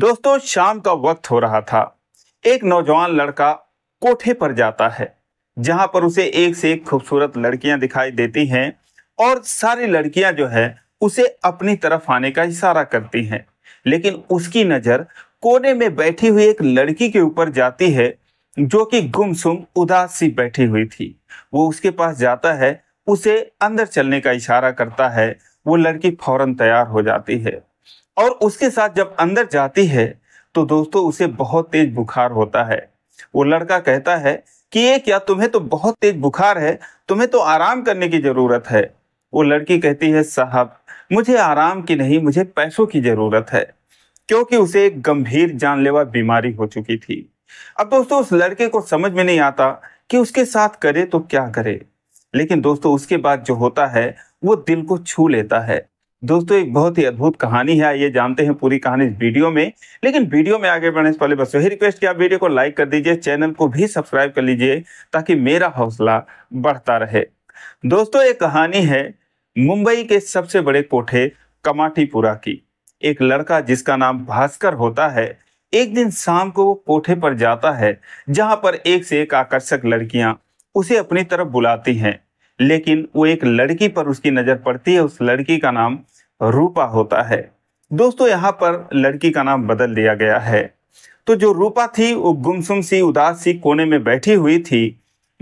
दोस्तों शाम का वक्त हो रहा था एक नौजवान लड़का कोठे पर जाता है जहां पर उसे एक से एक खूबसूरत लड़कियां दिखाई देती हैं और सारी लड़कियां जो है उसे अपनी तरफ आने का इशारा करती हैं लेकिन उसकी नज़र कोने में बैठी हुई एक लड़की के ऊपर जाती है जो कि गुमसुम उदास सी बैठी हुई थी वो उसके पास जाता है उसे अंदर चलने का इशारा करता है वो लड़की फौरन तैयार हो जाती है और उसके साथ जब अंदर जाती है तो दोस्तों उसे बहुत तेज बुखार होता है वो लड़का कहता है कि ये क्या तुम्हें तो बहुत तेज बुखार है तुम्हें तो आराम करने की ज़रूरत है वो लड़की कहती है साहब मुझे आराम की नहीं मुझे पैसों की ज़रूरत है क्योंकि उसे एक गंभीर जानलेवा बीमारी हो चुकी थी अब दोस्तों उस लड़के को समझ में नहीं आता कि उसके साथ करे तो क्या करे लेकिन दोस्तों उसके बाद जो होता है वो दिल को छू लेता है दोस्तों एक बहुत ही अद्भुत कहानी है ये जानते हैं पूरी कहानी इस वीडियो में लेकिन वीडियो में आगे बढ़ने से पहले बस यही रिक्वेस्ट की आप वीडियो को लाइक कर दीजिए चैनल को भी सब्सक्राइब कर लीजिए ताकि मेरा हौसला बढ़ता रहे दोस्तों एक कहानी है मुंबई के सबसे बड़े कोठे कमाटीपुरा की एक लड़का जिसका नाम भास्कर होता है एक दिन शाम को वो कोठे पर जाता है जहां पर एक से एक आकर्षक लड़कियां उसे अपनी तरफ बुलाती हैं लेकिन वो एक लड़की पर उसकी नज़र पड़ती है उस लड़की का नाम रूपा होता है दोस्तों यहाँ पर लड़की का नाम बदल दिया गया है तो जो रूपा थी वो गुमसुम सी उदास सी कोने में बैठी हुई थी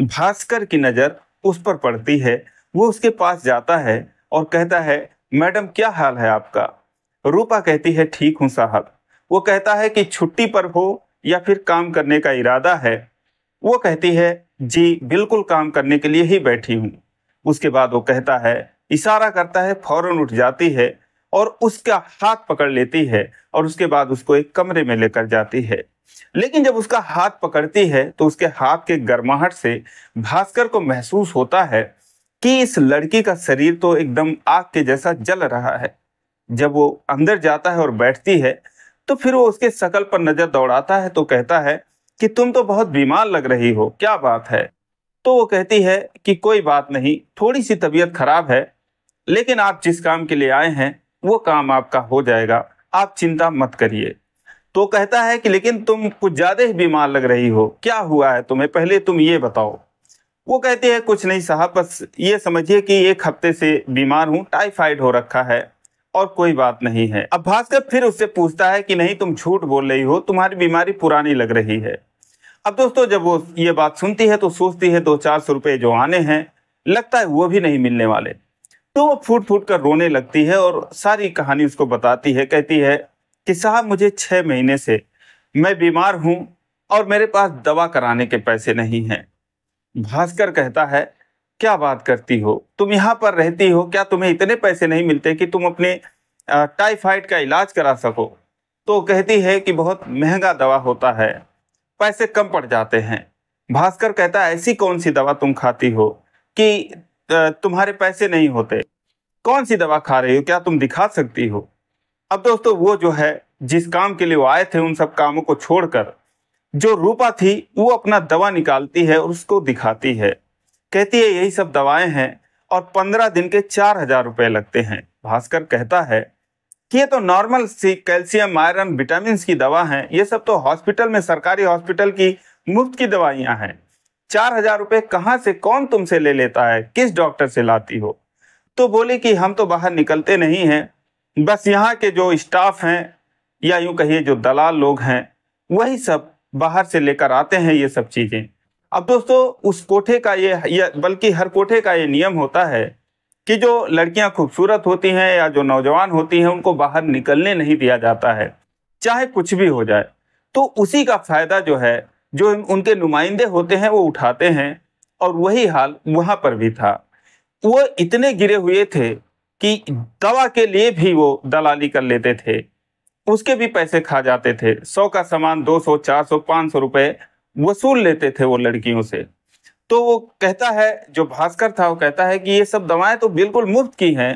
भास्कर की नज़र उस पर पड़ती है वो उसके पास जाता है और कहता है मैडम क्या हाल है आपका रूपा कहती है ठीक हूँ साहब वो कहता है कि छुट्टी पर हो या फिर काम करने का इरादा है वो कहती है जी बिल्कुल काम करने के लिए ही बैठी हूँ उसके बाद वो कहता है इशारा करता है फौरन उठ जाती है और उसका हाथ पकड़ लेती है और उसके बाद उसको एक कमरे में लेकर जाती है लेकिन जब उसका हाथ पकड़ती है तो उसके हाथ के गर्माहट से भास्कर को महसूस होता है कि इस लड़की का शरीर तो एकदम आग के जैसा जल रहा है जब वो अंदर जाता है और बैठती है तो फिर वो उसके शकल पर नजर दौड़ाता है तो कहता है कि तुम तो बहुत बीमार लग रही हो क्या बात है तो वो कहती है कि कोई बात नहीं थोड़ी सी तबीयत खराब है लेकिन आप जिस काम के लिए आए हैं वो काम आपका हो जाएगा आप चिंता मत करिए तो कहता है कि लेकिन तुम कुछ ज़्यादा ही बीमार लग रही हो क्या हुआ है तुम्हें पहले तुम ये बताओ वो कहती है कुछ नहीं साहब बस ये समझिए कि एक हफ्ते से बीमार हूँ टाइफाइड हो रखा है और कोई बात नहीं है अब भास्कर फिर उससे पूछता है कि नहीं तुम झूठ बोल रही हो तुम्हारी बीमारी पुरानी लग रही है अब दोस्तों जब वो ये बात सुनती है तो सोचती है दो चार सौ रुपये जो आने हैं लगता है वो भी नहीं मिलने वाले तो वो फूट फूट कर रोने लगती है और सारी कहानी उसको बताती है कहती है कि साहब मुझे छः महीने से मैं बीमार हूँ और मेरे पास दवा कराने के पैसे नहीं हैं भास्कर कहता है क्या बात करती हो तुम यहाँ पर रहती हो क्या तुम्हें इतने पैसे नहीं मिलते कि तुम अपने टाइफाइड का इलाज करा सको तो कहती है कि बहुत महंगा दवा होता है पैसे कम पड़ जाते हैं भास्कर कहता है ऐसी कौन सी दवा तुम खाती हो कि तुम्हारे पैसे नहीं होते कौन सी दवा खा रही हो क्या तुम दिखा सकती हो अब दोस्तों वो जो है जिस काम के लिए वो आए थे उन सब कामों को छोड़कर जो रूपा थी वो अपना दवा निकालती है और उसको दिखाती है कहती है यही सब दवाएं हैं और पंद्रह दिन के चार हजार रुपये लगते हैं भास्कर कहता है ये तो नॉर्मल सी कैल्शियम आयरन विटामिन की दवा है ये सब तो हॉस्पिटल में सरकारी हॉस्पिटल की मुफ्त की दवाइयां हैं चार हजार रुपये कहाँ से कौन तुमसे ले लेता है किस डॉक्टर से लाती हो तो बोले कि हम तो बाहर निकलते नहीं हैं बस यहाँ के जो स्टाफ हैं या यूं कहिए जो दलाल लोग हैं वही सब बाहर से लेकर आते हैं ये सब चीज़ें अब दोस्तों उस कोठे का ये बल्कि हर कोठे का ये नियम होता है कि जो लड़कियां खूबसूरत होती हैं या जो नौजवान होती हैं उनको बाहर निकलने नहीं दिया जाता है चाहे कुछ भी हो जाए तो उसी का फ़ायदा जो है जो उनके नुमाइंदे होते हैं वो उठाते हैं और वही हाल वहाँ पर भी था वो इतने गिरे हुए थे कि दवा के लिए भी वो दलाली कर लेते थे उसके भी पैसे खा जाते थे सौ का सामान दो सौ चार सौ पाँच सौ रुपये वसूल लेते थे वो लड़कियों से तो वो कहता है जो भास्कर था वो कहता है कि ये सब दवाएं तो बिल्कुल मुफ्त की हैं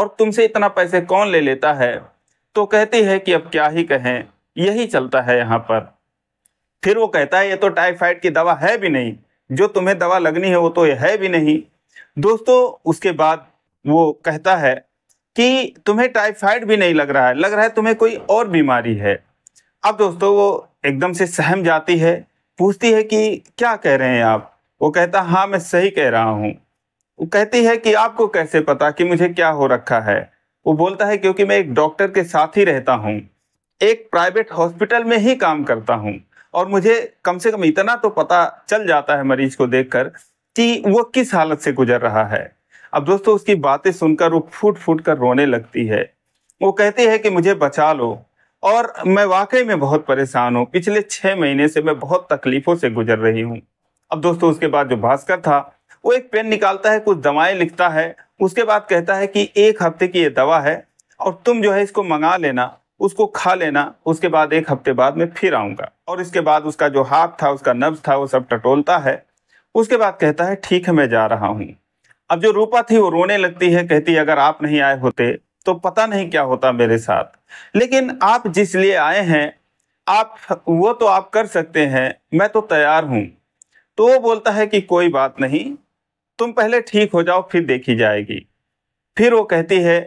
और तुमसे इतना पैसे कौन ले लेता है तो कहती है कि अब क्या ही कहें यही चलता है यहाँ पर फिर वो कहता है ये तो टाइफाइड की दवा है भी नहीं जो तुम्हें दवा लगनी है वो तो ये है भी नहीं दोस्तों उसके बाद वो कहता है कि तुम्हें टाइफाइड भी नहीं लग रहा है लग रहा है तुम्हें कोई और बीमारी है अब दोस्तों वो एकदम से सहम जाती है पूछती है कि क्या कह रहे हैं आप वो कहता हाँ मैं सही कह रहा हूँ वो कहती है कि आपको कैसे पता कि मुझे क्या हो रखा है वो बोलता है क्योंकि मैं एक डॉक्टर के साथ ही रहता हूँ एक प्राइवेट हॉस्पिटल में ही काम करता हूँ और मुझे कम से कम इतना तो पता चल जाता है मरीज को कर कि वो किस हालत से गुजर रहा है अब दोस्तों उसकी बातें सुनकर वो फूट फूट कर रोने लगती है वो कहती है कि मुझे बचा लो और मैं वाकई में बहुत परेशान हूँ पिछले छः महीने से मैं बहुत तकलीफ़ों से गुजर रही हूँ अब दोस्तों उसके बाद जो भास्कर था वो एक पेन निकालता है कुछ दवाएं लिखता है उसके बाद कहता है कि एक हफ्ते की ये दवा है और तुम जो है इसको मंगा लेना उसको खा लेना उसके बाद एक हफ्ते बाद मैं फिर आऊँगा और इसके बाद उसका जो हाथ था उसका नब्ज था वो सब टटोलता है उसके बाद कहता है ठीक है मैं जा रहा हूँ अब जो रूपा थी वो रोने लगती है कहती है अगर आप नहीं आए होते तो पता नहीं क्या होता मेरे साथ लेकिन आप जिस लिए आए हैं आप वो तो आप कर सकते हैं मैं तो तैयार हूँ तो वो बोलता है कि कोई बात नहीं तुम पहले ठीक हो जाओ फिर देखी जाएगी फिर वो कहती है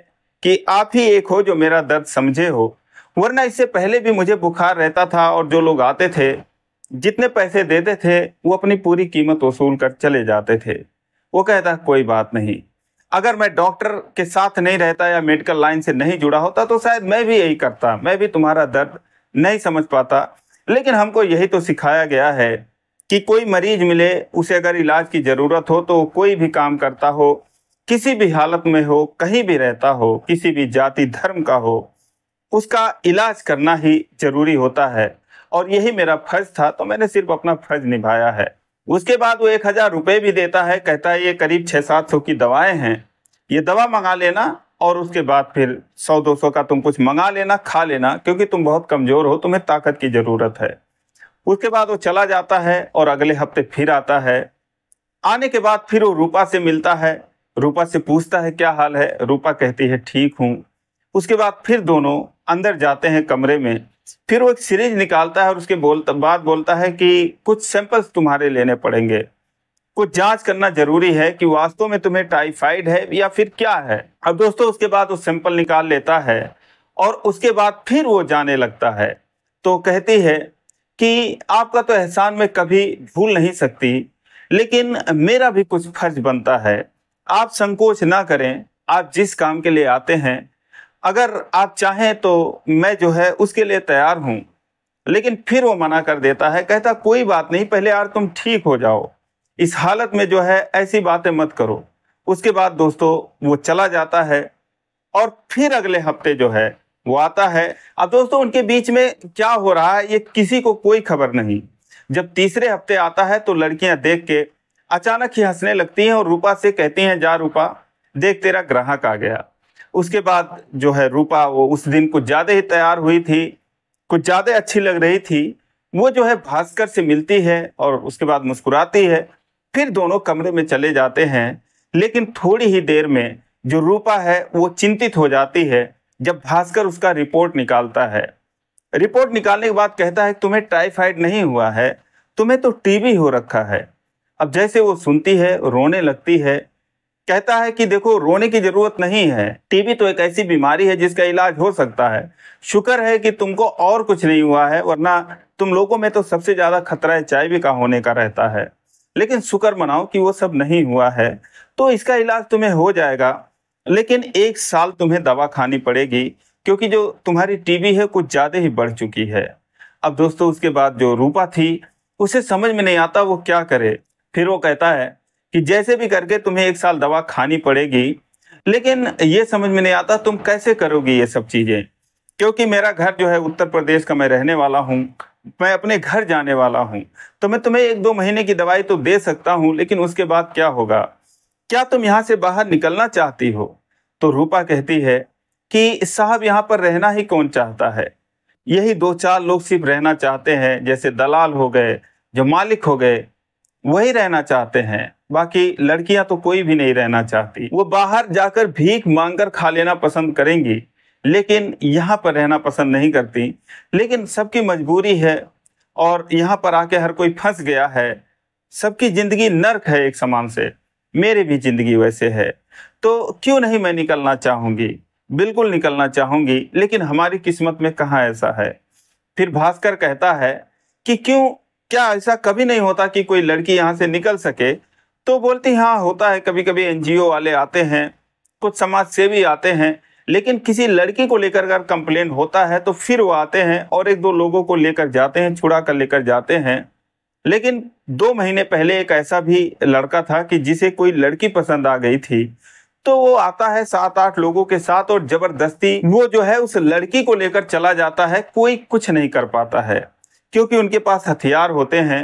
कि आप ही एक हो जो मेरा दर्द समझे हो वरना इससे पहले भी मुझे बुखार रहता था और जो लोग आते थे जितने पैसे देते थे वो अपनी पूरी कीमत वसूल कर चले जाते थे वो कहता कोई बात नहीं अगर मैं डॉक्टर के साथ नहीं रहता या मेडिकल लाइन से नहीं जुड़ा होता तो शायद मैं भी यही करता मैं भी तुम्हारा दर्द नहीं समझ पाता लेकिन हमको यही तो सिखाया गया है कि कोई मरीज मिले उसे अगर इलाज की ज़रूरत हो तो कोई भी काम करता हो किसी भी हालत में हो कहीं भी रहता हो किसी भी जाति धर्म का हो उसका इलाज करना ही जरूरी होता है और यही मेरा फर्ज था तो मैंने सिर्फ अपना फर्ज निभाया है उसके बाद वो एक हज़ार रुपये भी देता है कहता है ये करीब छः सात सौ की दवाएं हैं ये दवा मंगा लेना और उसके बाद फिर सौ दो सौ का तुम कुछ मंगा लेना खा लेना क्योंकि तुम बहुत कमज़ोर हो तुम्हें ताकत की ज़रूरत है उसके बाद वो चला जाता है और अगले हफ्ते फिर आता है आने के बाद फिर वो रूपा से मिलता है रूपा से पूछता है क्या हाल है रूपा कहती है ठीक हूँ उसके बाद फिर दोनों अंदर जाते हैं कमरे में फिर वो एक सीरीज निकालता है और उसके बोल बाद बोलता है कि कुछ सैंपल्स तुम्हारे लेने पड़ेंगे कुछ जांच करना जरूरी है कि वास्तव में तुम्हें टाइफाइड है या फिर क्या है अब दोस्तों उसके बाद वो सैंपल निकाल लेता है और उसके बाद फिर वो जाने लगता है तो कहती है कि आपका तो एहसान में कभी भूल नहीं सकती लेकिन मेरा भी कुछ फर्ज बनता है आप संकोच ना करें आप जिस काम के लिए आते हैं अगर आप चाहें तो मैं जो है उसके लिए तैयार हूँ लेकिन फिर वो मना कर देता है कहता कोई बात नहीं पहले यार तुम ठीक हो जाओ इस हालत में जो है ऐसी बातें मत करो उसके बाद दोस्तों वो चला जाता है और फिर अगले हफ्ते जो है वो आता है अब दोस्तों उनके बीच में क्या हो रहा है ये किसी को कोई खबर नहीं जब तीसरे हफ्ते आता है तो लड़कियां देख के अचानक ही हंसने लगती हैं और रूपा से कहती हैं जा रूपा देख तेरा ग्राहक आ गया उसके बाद जो है रूपा वो उस दिन कुछ ज़्यादा ही तैयार हुई थी कुछ ज़्यादा अच्छी लग रही थी वो जो है भास्कर से मिलती है और उसके बाद मुस्कुराती है फिर दोनों कमरे में चले जाते हैं लेकिन थोड़ी ही देर में जो रूपा है वो चिंतित हो जाती है जब भास्कर उसका रिपोर्ट निकालता है रिपोर्ट निकालने के बाद कहता है तुम्हें टाइफाइड नहीं हुआ है तुम्हें तो टीबी हो रखा है अब जैसे वो सुनती है रोने लगती है कहता है कि देखो रोने की जरूरत नहीं है टीबी तो एक ऐसी बीमारी है जिसका इलाज हो सकता है शुक्र है कि तुमको और कुछ नहीं हुआ है वरना तुम लोगों में तो सबसे ज़्यादा खतरा है चाइबी का होने का रहता है लेकिन शुक्र मनाओ कि वो सब नहीं हुआ है तो इसका इलाज तुम्हें हो जाएगा लेकिन एक साल तुम्हें दवा खानी पड़ेगी क्योंकि जो तुम्हारी टीबी है कुछ ज़्यादा ही बढ़ चुकी है अब दोस्तों उसके बाद जो रूपा थी उसे समझ में नहीं आता वो क्या करे फिर वो कहता है कि जैसे भी करके तुम्हें एक साल दवा खानी पड़ेगी लेकिन ये समझ में नहीं आता तुम कैसे करोगी ये सब चीज़ें क्योंकि मेरा घर जो है उत्तर प्रदेश का मैं रहने वाला हूँ मैं अपने घर जाने वाला हूँ तो मैं तुम्हें एक दो महीने की दवाई तो दे सकता हूँ लेकिन उसके बाद क्या होगा क्या तुम यहाँ से बाहर निकलना चाहती हो तो रूपा कहती है कि साहब यहाँ पर रहना ही कौन चाहता है यही दो चार लोग सिर्फ रहना चाहते हैं जैसे दलाल हो गए जो मालिक हो गए वही रहना चाहते हैं बाकी लड़कियां तो कोई भी नहीं रहना चाहती वो बाहर जाकर भीख मांगकर खा लेना पसंद करेंगी लेकिन यहाँ पर रहना पसंद नहीं करती लेकिन सबकी मजबूरी है और यहाँ पर आके हर कोई फंस गया है सबकी ज़िंदगी नर्क है एक समान से मेरी भी जिंदगी वैसे है तो क्यों नहीं मैं निकलना चाहूँगी बिल्कुल निकलना चाहूँगी लेकिन हमारी किस्मत में कहाँ ऐसा है फिर भास्कर कहता है कि क्यों क्या ऐसा कभी नहीं होता कि कोई लड़की यहाँ से निकल सके तो बोलती हाँ होता है कभी कभी एन वाले आते हैं कुछ समाज सेवी आते हैं लेकिन किसी लड़की को लेकर अगर कंप्लेंट होता है तो फिर वो आते हैं और एक दो लोगों को लेकर जाते हैं छुड़ा कर लेकर जाते हैं लेकिन दो महीने पहले एक ऐसा भी लड़का था कि जिसे कोई लड़की पसंद आ गई थी तो वो आता है सात आठ लोगों के साथ और जबरदस्ती वो जो है उस लड़की को लेकर चला जाता है कोई कुछ नहीं कर पाता है क्योंकि उनके पास हथियार होते हैं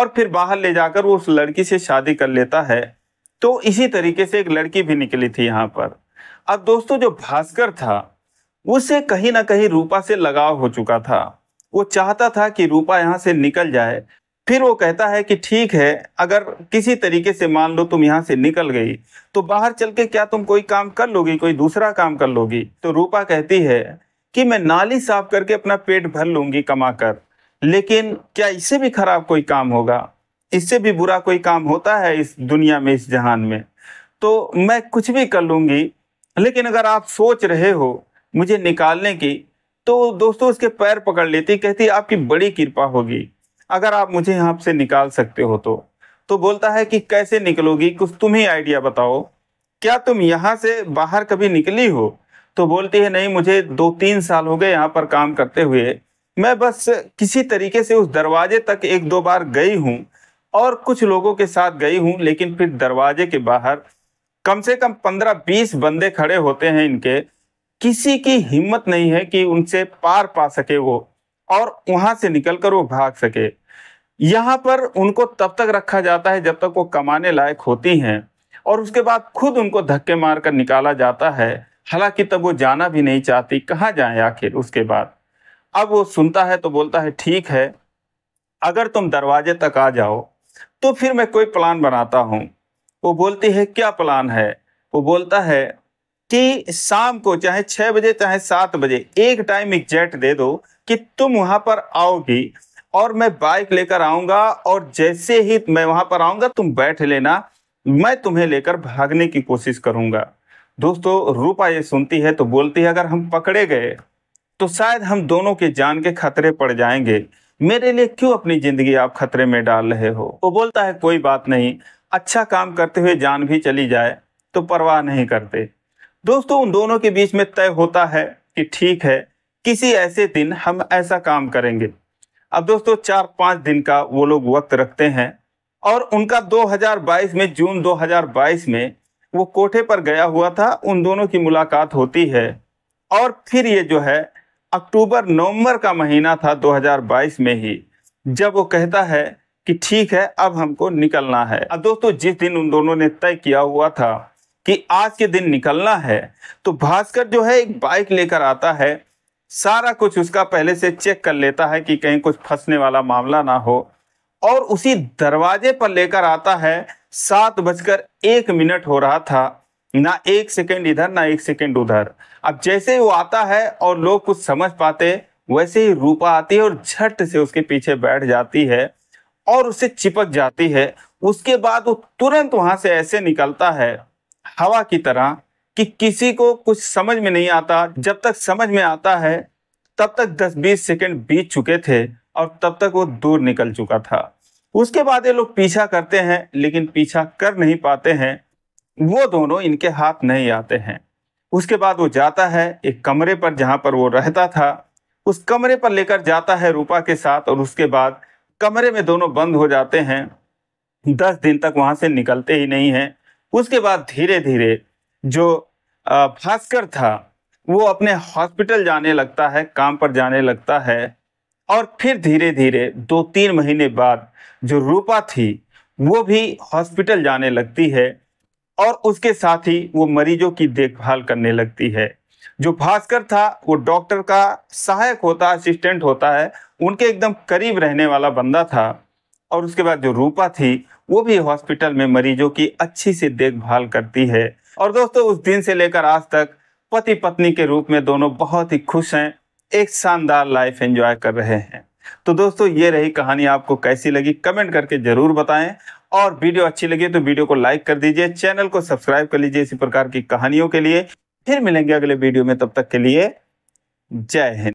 और फिर बाहर ले जाकर वो उस लड़की से शादी कर लेता है तो इसी तरीके से एक लड़की भी निकली थी यहाँ पर अब दोस्तों जो भास्कर था उससे कहीं ना कहीं रूपा से लगाव हो चुका था वो चाहता था कि रूपा यहाँ से निकल जाए फिर वो कहता है कि ठीक है अगर किसी तरीके से मान लो तुम यहाँ से निकल गई तो बाहर चल के क्या तुम कोई काम कर लोगी कोई दूसरा काम कर लोगी तो रूपा कहती है कि मैं नाली साफ करके अपना पेट भर लूंगी कमा कर लेकिन क्या इससे भी खराब कोई काम होगा इससे भी बुरा कोई काम होता है इस दुनिया में इस जहान में तो मैं कुछ भी कर लूंगी लेकिन अगर आप सोच रहे हो मुझे निकालने की तो दोस्तों उसके पैर पकड़ लेती कहती आपकी बड़ी कृपा होगी अगर आप मुझे यहाँ से निकाल सकते हो तो तो बोलता है कि कैसे निकलोगी कुछ तुम ही आइडिया बताओ क्या तुम यहाँ से बाहर कभी निकली हो तो बोलती है नहीं मुझे दो तीन साल हो गए यहाँ पर काम करते हुए मैं बस किसी तरीके से उस दरवाजे तक एक दो बार गई हूँ और कुछ लोगों के साथ गई हूँ लेकिन फिर दरवाजे के बाहर कम से कम पंद्रह बीस बंदे खड़े होते हैं इनके किसी की हिम्मत नहीं है कि उनसे पार पा सके वो और वहां से निकलकर वो भाग सके यहाँ पर उनको तब तक रखा जाता है जब तक वो कमाने लायक होती हैं और उसके बाद खुद उनको धक्के मार कर निकाला जाता है हालांकि तब वो जाना भी नहीं चाहती कहाँ जाए आखिर उसके बाद अब वो सुनता है तो बोलता है ठीक है अगर तुम दरवाजे तक आ जाओ तो फिर मैं कोई प्लान बनाता हूँ वो बोलती है क्या प्लान है वो बोलता है कि शाम को चाहे छह बजे चाहे सात बजे एक टाइम एग्जैक्ट दे दो कि तुम वहां पर आओगी और मैं बाइक लेकर आऊंगा और जैसे ही मैं वहां पर आऊंगा तुम बैठ लेना मैं तुम्हें लेकर भागने की कोशिश करूंगा दोस्तों रूपा ये सुनती है तो बोलती है अगर हम पकड़े गए तो शायद हम दोनों के जान के खतरे पड़ जाएंगे मेरे लिए क्यों अपनी जिंदगी आप खतरे में डाल रहे हो वो बोलता है कोई बात नहीं अच्छा काम करते हुए जान भी चली जाए तो परवाह नहीं करते दोस्तों उन दोनों के बीच में तय होता है कि ठीक है किसी ऐसे दिन हम ऐसा काम करेंगे अब दोस्तों चार पाँच दिन का वो लोग वक्त रखते हैं और उनका 2022 में जून 2022 में वो कोठे पर गया हुआ था उन दोनों की मुलाकात होती है और फिर ये जो है अक्टूबर नवंबर का महीना था 2022 में ही जब वो कहता है कि ठीक है अब हमको निकलना है अब दोस्तों जिस दिन उन दोनों ने तय किया हुआ था कि आज के दिन निकलना है तो भास्कर जो है एक बाइक लेकर आता है सारा कुछ उसका पहले से चेक कर लेता है कि कहीं कुछ फंसने वाला मामला ना हो और उसी दरवाजे पर लेकर आता है सात बजकर एक मिनट हो रहा था ना एक सेकंड इधर ना एक सेकंड उधर अब जैसे ही वो आता है और लोग कुछ समझ पाते वैसे ही रूपा आती है और झट से उसके पीछे बैठ जाती है और उसे चिपक जाती है उसके बाद वो तुरंत वहां से ऐसे निकलता है हवा की तरह कि किसी को कुछ समझ में नहीं आता जब तक समझ में आता है तब तक 10-20 सेकंड बीत चुके थे और तब तक वो दूर निकल चुका था उसके बाद ये लोग पीछा करते हैं लेकिन पीछा कर नहीं पाते हैं वो दोनों इनके हाथ नहीं आते हैं उसके बाद वो जाता है एक कमरे पर जहाँ पर वो रहता था उस कमरे पर लेकर जाता है रूपा के साथ और उसके बाद कमरे में दोनों बंद हो जाते हैं दस दिन तक वहाँ से निकलते ही नहीं हैं उसके बाद धीरे धीरे जो भास्कर था वो अपने हॉस्पिटल जाने लगता है काम पर जाने लगता है और फिर धीरे धीरे दो तीन महीने बाद जो रूपा थी वो भी हॉस्पिटल जाने लगती है और उसके साथ ही वो मरीजों की देखभाल करने लगती है जो भास्कर था वो डॉक्टर का सहायक होता असिस्टेंट होता है उनके एकदम करीब रहने वाला बंदा था और उसके बाद जो रूपा थी वो भी हॉस्पिटल में मरीजों की अच्छी सी देखभाल करती है और दोस्तों उस दिन से लेकर आज तक पति पत्नी के रूप में दोनों बहुत ही खुश हैं एक शानदार लाइफ एंजॉय कर रहे हैं तो दोस्तों ये रही कहानी आपको कैसी लगी कमेंट करके जरूर बताएं और वीडियो अच्छी लगी तो वीडियो को लाइक कर दीजिए चैनल को सब्सक्राइब कर लीजिए इसी प्रकार की कहानियों के लिए फिर मिलेंगे अगले वीडियो में तब तक के लिए जय हिंद